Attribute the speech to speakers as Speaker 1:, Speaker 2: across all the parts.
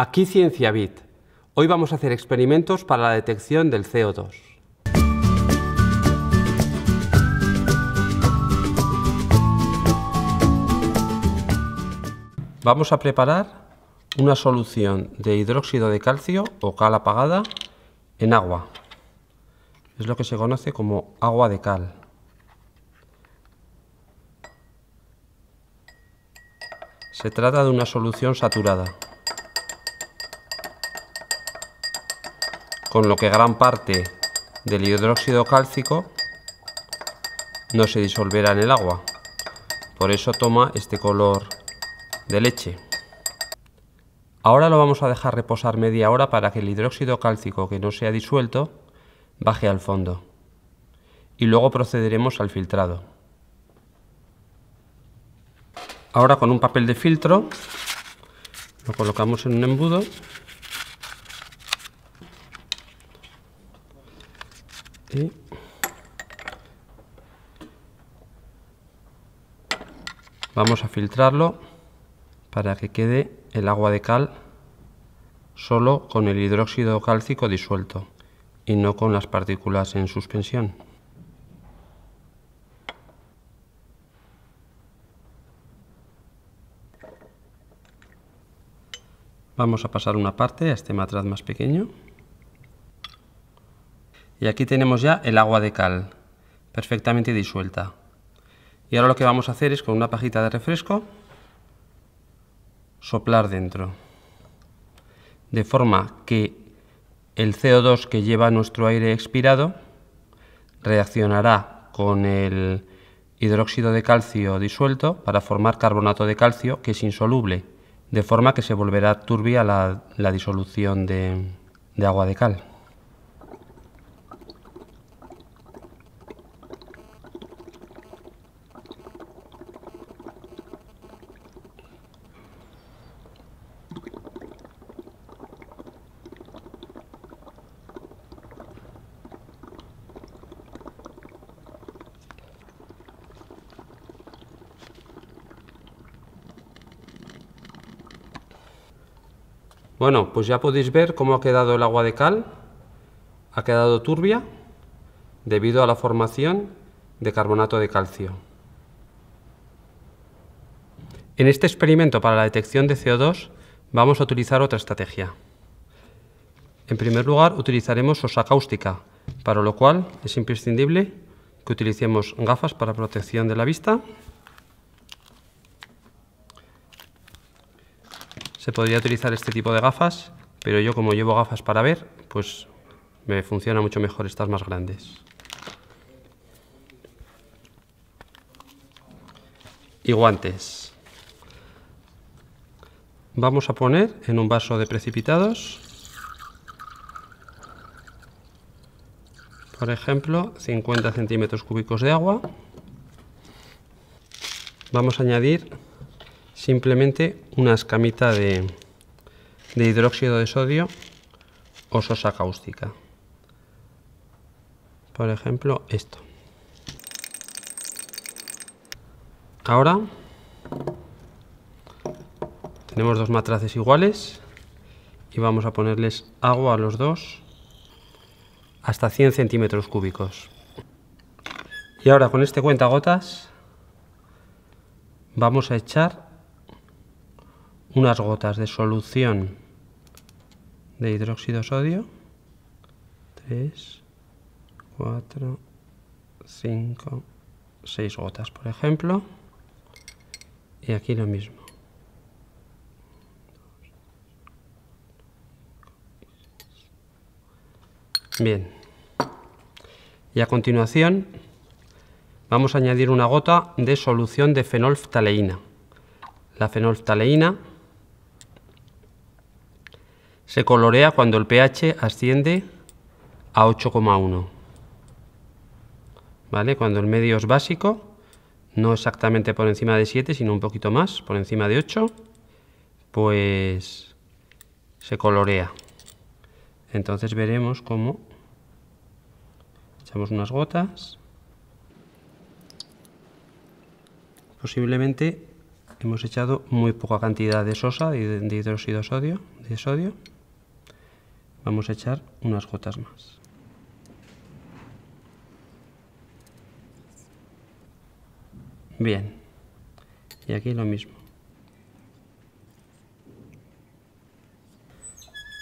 Speaker 1: Aquí Ciencia Bit. Hoy vamos a hacer experimentos para la detección del CO2. Vamos a preparar una solución de hidróxido de calcio o cal apagada en agua. Es lo que se conoce como agua de cal. Se trata de una solución saturada. con lo que gran parte del hidróxido cálcico no se disolverá en el agua. Por eso toma este color de leche. Ahora lo vamos a dejar reposar media hora para que el hidróxido cálcico que no se ha disuelto baje al fondo. Y luego procederemos al filtrado. Ahora con un papel de filtro lo colocamos en un embudo vamos a filtrarlo para que quede el agua de cal solo con el hidróxido cálcico disuelto y no con las partículas en suspensión. Vamos a pasar una parte a este matraz más pequeño. Y aquí tenemos ya el agua de cal, perfectamente disuelta. Y ahora lo que vamos a hacer es con una pajita de refresco soplar dentro. De forma que el CO2 que lleva nuestro aire expirado reaccionará con el hidróxido de calcio disuelto para formar carbonato de calcio que es insoluble, de forma que se volverá turbia la, disolución de agua de cal. Bueno, pues ya podéis ver cómo ha quedado el agua de cal. Ha quedado turbia debido a la formación de carbonato de calcio. En este experimento para la detección de CO2 vamos a utilizar otra estrategia. En primer lugar, utilizaremos osa cáustica, para lo cual es imprescindible que utilicemos gafas para protección de la vista Se podría utilizar este tipo de gafas, pero yo como llevo gafas para ver, pues me funciona mucho mejor estas más grandes. Y guantes. Vamos a poner en un vaso de precipitados, por ejemplo, 50 centímetros cúbicos de agua. Vamos a añadir simplemente una escamita de, de hidróxido de sodio o sosa cáustica. Por ejemplo, esto. Ahora tenemos dos matraces iguales y vamos a ponerles agua a los dos hasta 100 centímetros cúbicos. Y ahora con este gotas vamos a echar unas gotas de solución de hidróxido sodio. 3, 4, 5, 6 gotas, por ejemplo. Y aquí lo mismo. Bien. Y a continuación vamos a añadir una gota de solución de fenolftaleína. La fenolftaleína se colorea cuando el pH asciende a 8,1. ¿Vale? Cuando el medio es básico, no exactamente por encima de 7, sino un poquito más, por encima de 8, pues se colorea. Entonces veremos cómo echamos unas gotas. Posiblemente hemos echado muy poca cantidad de sosa, de hidróxido sodio, de sodio. Vamos a echar unas gotas más. Bien. Y aquí lo mismo.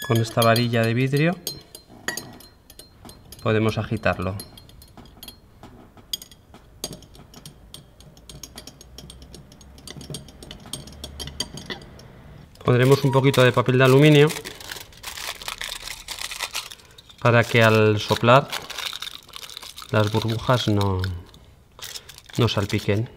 Speaker 1: Con esta varilla de vidrio podemos agitarlo. Pondremos un poquito de papel de aluminio para que al soplar las burbujas no, no salpiquen.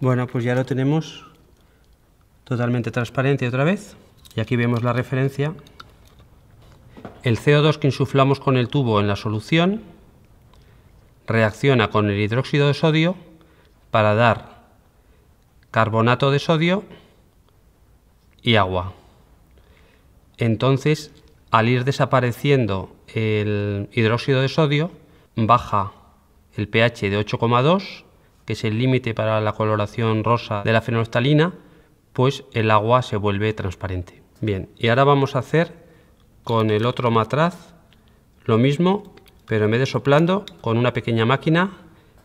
Speaker 1: Bueno, pues ya lo tenemos totalmente transparente otra vez. Y aquí vemos la referencia. El CO2 que insuflamos con el tubo en la solución reacciona con el hidróxido de sodio para dar carbonato de sodio y agua. Entonces, al ir desapareciendo el hidróxido de sodio, baja el pH de 8,2 que es el límite para la coloración rosa de la fenolftalina, pues el agua se vuelve transparente. Bien, y ahora vamos a hacer con el otro matraz lo mismo, pero en vez de soplando, con una pequeña máquina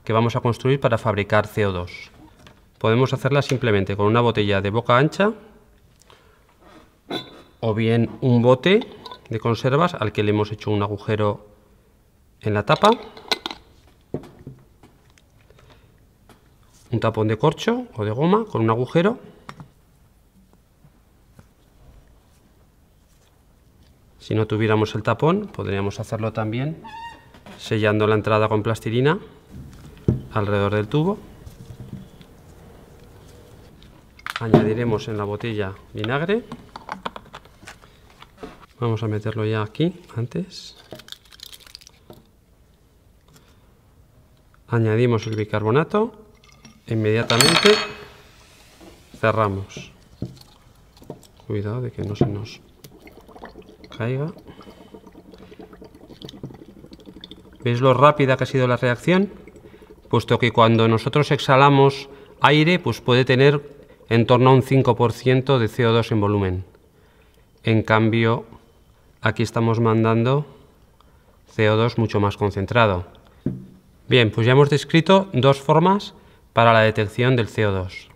Speaker 1: que vamos a construir para fabricar CO2. Podemos hacerla simplemente con una botella de boca ancha o bien un bote de conservas al que le hemos hecho un agujero en la tapa un tapón de corcho o de goma con un agujero. Si no tuviéramos el tapón, podríamos hacerlo también sellando la entrada con plastilina alrededor del tubo. Añadiremos en la botella vinagre. Vamos a meterlo ya aquí antes. Añadimos el bicarbonato inmediatamente cerramos cuidado de que no se nos caiga ¿veis lo rápida que ha sido la reacción? puesto que cuando nosotros exhalamos aire pues puede tener en torno a un 5% de CO2 en volumen en cambio aquí estamos mandando CO2 mucho más concentrado bien, pues ya hemos descrito dos formas para la detección del CO2.